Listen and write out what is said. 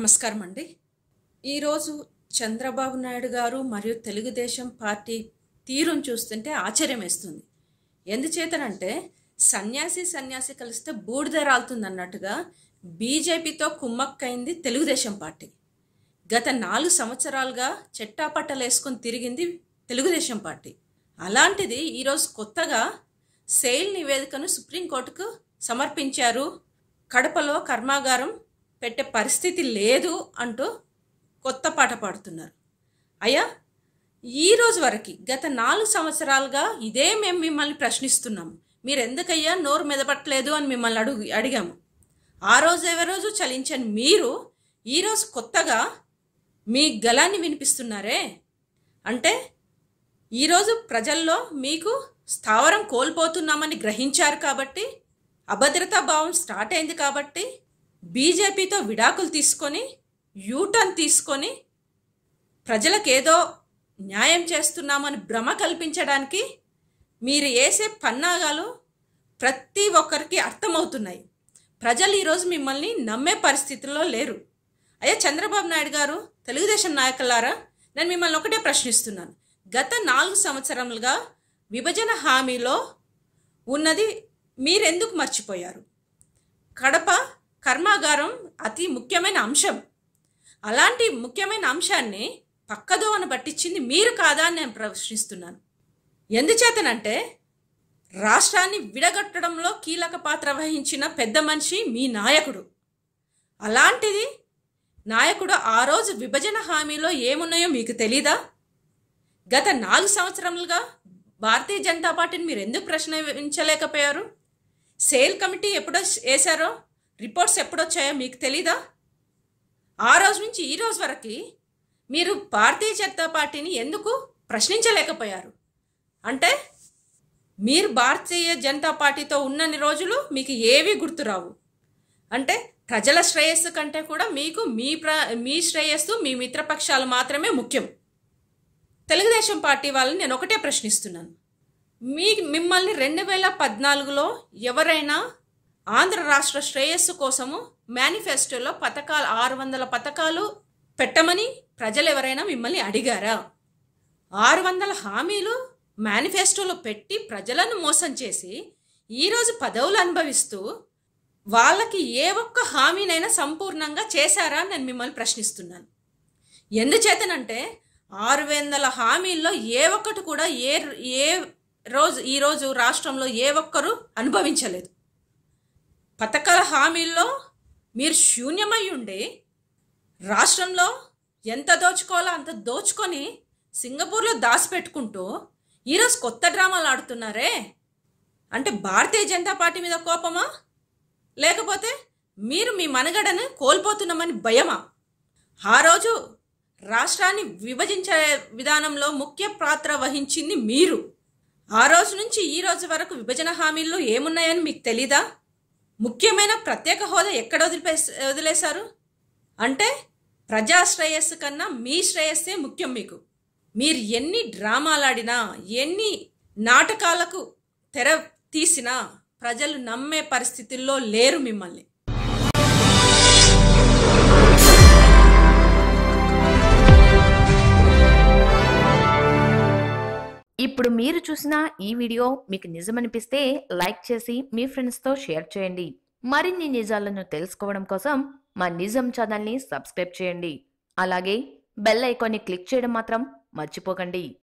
నమస్కారం అండి ఈరోజు చంద్రబాబు నాయుడు గారు మరియు తెలుగుదేశం పార్టీ తీరును చూస్తుంటే ఆశ్చర్యం వేస్తుంది ఎందుచేతనంటే సన్యాసి సన్యాసి కలిస్తే బూడిద రాలుతుంది అన్నట్టుగా బీజేపీతో కుమ్మక్కైంది తెలుగుదేశం పార్టీ గత నాలుగు సంవత్సరాలుగా చెట్టాపట్టలు వేసుకొని తిరిగింది తెలుగుదేశం పార్టీ అలాంటిది ఈరోజు కొత్తగా సెయిల్ నివేదికను సుప్రీంకోర్టుకు సమర్పించారు కడపలో కర్మాగారం పెట్టే పరిస్థితి లేదు అంటూ కొత్త పాట పాడుతున్నారు అయ్యా ఈ రోజు వరకు గత నాలుగు సంవత్సరాలుగా ఇదే మేము మిమ్మల్ని ప్రశ్నిస్తున్నాము మీరు ఎందుకయ్యా నోరు మెదపట్లేదు అని మిమ్మల్ని అడుగు అడిగాము ఆ రోజు ఎవరోజు చలించని మీరు ఈరోజు కొత్తగా మీ గలాన్ని వినిపిస్తున్నారే అంటే ఈరోజు ప్రజల్లో మీకు స్థావరం కోల్పోతున్నామని గ్రహించారు కాబట్టి అభద్రతా భావం స్టార్ట్ అయింది కాబట్టి బీజేపీతో విడాకులు తీసుకొని యూటర్న్ తీసుకొని ప్రజలకేదో న్యాయం చేస్తున్నామని భ్రమ కల్పించడానికి మీరు వేసే పన్నాగాలు ప్రతి ఒక్కరికి అర్థమవుతున్నాయి ప్రజలు ఈరోజు మిమ్మల్ని నమ్మే పరిస్థితుల్లో లేరు అయ్యా చంద్రబాబు నాయుడు గారు తెలుగుదేశం నాయకులారా నేను మిమ్మల్ని ఒకటే ప్రశ్నిస్తున్నాను గత నాలుగు సంవత్సరములుగా విభజన హామీలో ఉన్నది మీరెందుకు మర్చిపోయారు కడప కర్మాగారం అతి ముఖ్యమైన అంశం అలాంటి ముఖ్యమైన అంశాన్ని పక్కదోవన పట్టించింది మీరు కాదా అని నేను ప్రశ్నిస్తున్నాను ఎందుచేతనంటే రాష్ట్రాన్ని విడగొట్టడంలో కీలక పాత్ర వహించిన పెద్ద మనిషి మీ నాయకుడు అలాంటిది నాయకుడు ఆ రోజు విభజన హామీలో ఏమున్నాయో మీకు తెలీదా గత నాలుగు సంవత్సరాలుగా భారతీయ జనతా పార్టీని మీరు ఎందుకు ప్రశ్నించలేకపోయారు సేల్ కమిటీ ఎప్పుడో వేశారో రిపోర్ట్స్ ఎప్పుడొచ్చాయో మీకు తెలీదా ఆ రోజు నుంచి ఈ రోజు వరకు మీరు భారతీయ జనతా పార్టీని ఎందుకు ప్రశ్నించలేకపోయారు అంటే మీరు భారతీయ జనతా పార్టీతో ఉన్నన్ని రోజులు మీకు ఏవి గుర్తురావు అంటే ప్రజల శ్రేయస్సు కంటే కూడా మీకు మీ ప్ర మీ శ్రేయస్సు మీ మిత్రపక్షాలు మాత్రమే ముఖ్యం తెలుగుదేశం పార్టీ వాళ్ళని నేను ఒకటే ప్రశ్నిస్తున్నాను మీ మిమ్మల్ని రెండు వేల పద్నాలుగులో ఎవరైనా ఆంధ్ర రాష్ట్ర శ్రేయస్సు కోసము మేనిఫెస్టోలో పథకాలు ఆరు వందల పథకాలు పెట్టమని ప్రజలు ఎవరైనా మిమ్మల్ని అడిగారా ఆరు వందల హామీలు మేనిఫెస్టోలో పెట్టి ప్రజలను మోసం చేసి ఈరోజు పదవులు అనుభవిస్తూ వాళ్ళకి ఏ ఒక్క హామీనైనా సంపూర్ణంగా చేశారా నేను మిమ్మల్ని ప్రశ్నిస్తున్నాను ఎందుచేతనంటే ఆరు వందల హామీల్లో ఏ ఒక్కటి కూడా ఏ ఏ రోజు ఈరోజు రాష్ట్రంలో ఏ ఒక్కరు అనుభవించలేదు పథకాల హామీల్లో మీరు శూన్యమై ఉండి రాష్ట్రంలో ఎంత దోచుకోవాలో అంత దోచుకొని సింగపూర్లో దాచిపెట్టుకుంటూ ఈరోజు కొత్త డ్రామాలు ఆడుతున్నారే అంటే భారతీయ జనతా పార్టీ మీద కోపమా లేకపోతే మీరు మీ మనగడను కోల్పోతున్నామని భయమా ఆ రోజు రాష్ట్రాన్ని విభజించే విధానంలో ముఖ్య పాత్ర వహించింది మీరు ఆ రోజు నుంచి ఈ రోజు వరకు విభజన హామీల్లో ఏమున్నాయని మీకు తెలీదా ముఖ్యమైన ప్రత్యేక హోదా ఎక్కడ వదిలిపే వదిలేశారు అంటే ప్రజా శ్రేయస్సు కన్నా మీ శ్రేయస్సే ముఖ్యం మీకు మీరు ఎన్ని డ్రామాలాడినా ఎన్ని నాటకాలకు తెర తీసినా ప్రజలు నమ్మే పరిస్థితుల్లో లేరు మిమ్మల్ని ఇప్పుడు మీరు చూసిన ఈ వీడియో మీకు నిజమనిపిస్తే లైక్ చేసి మీ ఫ్రెండ్స్తో షేర్ చేయండి మరిన్ని నిజాలను తెలుసుకోవడం కోసం మా నిజం ఛానల్ని సబ్స్క్రైబ్ చేయండి అలాగే బెల్ ఐకాన్ని క్లిక్ చేయడం మాత్రం మర్చిపోకండి